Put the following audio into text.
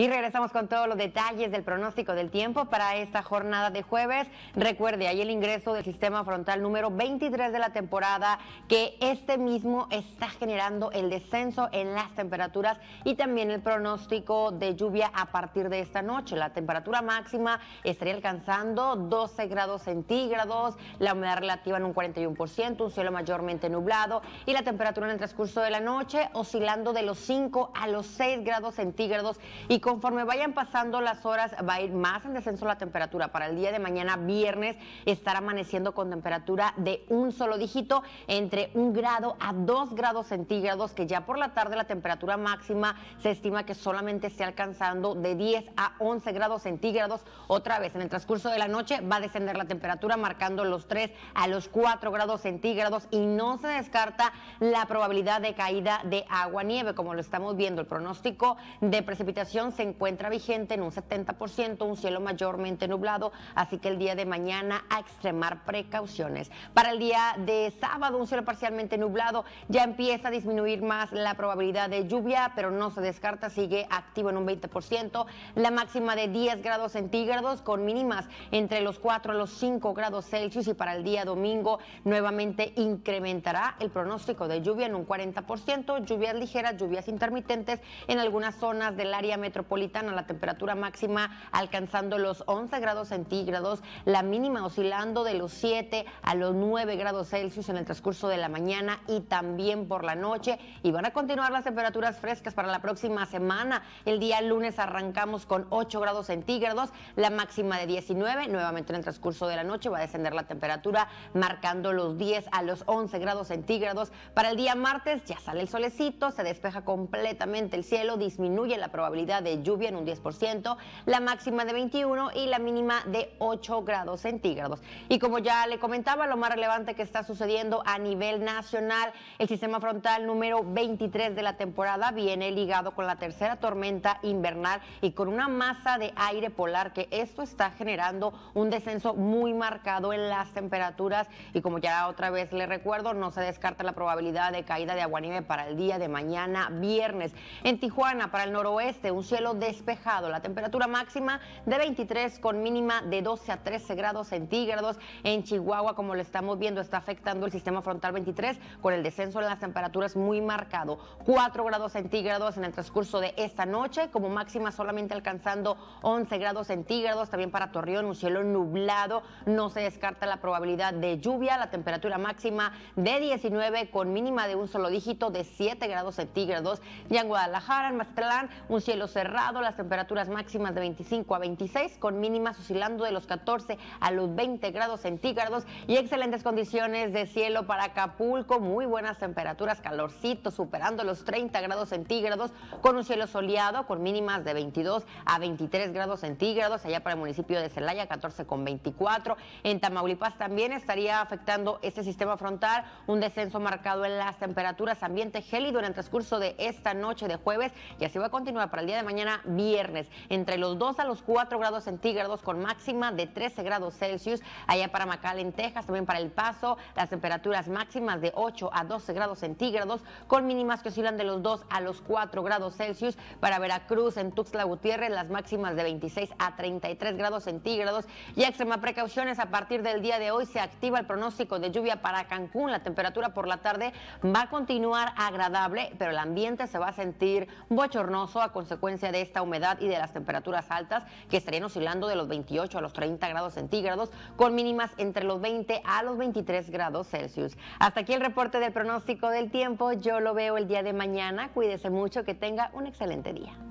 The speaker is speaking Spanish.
Y regresamos con todos los detalles del pronóstico del tiempo para esta jornada de jueves. Recuerde, hay el ingreso del sistema frontal número 23 de la temporada, que este mismo está generando el descenso en las temperaturas y también el pronóstico de lluvia a partir de esta noche. La temperatura máxima estaría alcanzando 12 grados centígrados, la humedad relativa en un 41%, un cielo mayormente nublado y la temperatura en el transcurso de la noche oscilando de los 5 a los 6 grados centígrados y con conforme vayan pasando las horas va a ir más en descenso la temperatura. Para el día de mañana, viernes, estará amaneciendo con temperatura de un solo dígito, entre un grado a dos grados centígrados, que ya por la tarde la temperatura máxima se estima que solamente esté alcanzando de 10 a 11 grados centígrados. Otra vez, en el transcurso de la noche va a descender la temperatura, marcando los 3 a los 4 grados centígrados y no se descarta la probabilidad de caída de agua-nieve, como lo estamos viendo. El pronóstico de precipitación se encuentra vigente en un 70%, un cielo mayormente nublado, así que el día de mañana a extremar precauciones. Para el día de sábado, un cielo parcialmente nublado, ya empieza a disminuir más la probabilidad de lluvia, pero no se descarta, sigue activo en un 20%, la máxima de 10 grados centígrados con mínimas entre los 4 a los 5 grados Celsius y para el día domingo nuevamente incrementará el pronóstico de lluvia en un 40%, lluvias ligeras, lluvias intermitentes en algunas zonas del área metropolitana metropolitana, la temperatura máxima alcanzando los 11 grados centígrados, la mínima oscilando de los 7 a los 9 grados Celsius en el transcurso de la mañana y también por la noche. Y van a continuar las temperaturas frescas para la próxima semana. El día lunes arrancamos con 8 grados centígrados, la máxima de 19. Nuevamente en el transcurso de la noche va a descender la temperatura, marcando los 10 a los 11 grados centígrados. Para el día martes ya sale el solecito, se despeja completamente el cielo, disminuye la probabilidad de lluvia en un 10%, la máxima de 21 y la mínima de 8 grados centígrados. Y como ya le comentaba, lo más relevante que está sucediendo a nivel nacional, el sistema frontal número 23 de la temporada viene ligado con la tercera tormenta invernal y con una masa de aire polar que esto está generando un descenso muy marcado en las temperaturas y como ya otra vez le recuerdo, no se descarta la probabilidad de caída de nieve para el día de mañana viernes. En Tijuana, para el noroeste, un cielo despejado. La temperatura máxima de 23 con mínima de 12 a 13 grados centígrados. En Chihuahua, como lo estamos viendo, está afectando el sistema frontal 23 con el descenso en las temperaturas muy marcado. 4 grados centígrados en el transcurso de esta noche, como máxima solamente alcanzando 11 grados centígrados. También para Torreón, un cielo nublado. No se descarta la probabilidad de lluvia. La temperatura máxima de 19 con mínima de un solo dígito de 7 grados centígrados. Y en Guadalajara, en Mazatlán, un cielo cerrado las temperaturas máximas de 25 a 26, con mínimas oscilando de los 14 a los 20 grados centígrados y excelentes condiciones de cielo para Acapulco, muy buenas temperaturas, calorcito, superando los 30 grados centígrados, con un cielo soleado, con mínimas de 22 a 23 grados centígrados, allá para el municipio de Celaya, 14 con 24. En Tamaulipas también estaría afectando este sistema frontal, un descenso marcado en las temperaturas, ambiente gélido en el transcurso de esta noche de jueves y así va a continuar para el día de mañana mañana viernes, entre los 2 a los 4 grados centígrados con máxima de 13 grados Celsius. Allá para Macal en Texas, también para El Paso, las temperaturas máximas de 8 a 12 grados centígrados con mínimas que oscilan de los 2 a los 4 grados Celsius. Para Veracruz, en Tuxtla Gutiérrez, las máximas de 26 a 33 grados centígrados. Y extrema precauciones, a partir del día de hoy se activa el pronóstico de lluvia para Cancún. La temperatura por la tarde va a continuar agradable, pero el ambiente se va a sentir bochornoso a consecuencia de esta humedad y de las temperaturas altas que estarían oscilando de los 28 a los 30 grados centígrados, con mínimas entre los 20 a los 23 grados Celsius. Hasta aquí el reporte del pronóstico del tiempo. Yo lo veo el día de mañana. Cuídese mucho, que tenga un excelente día.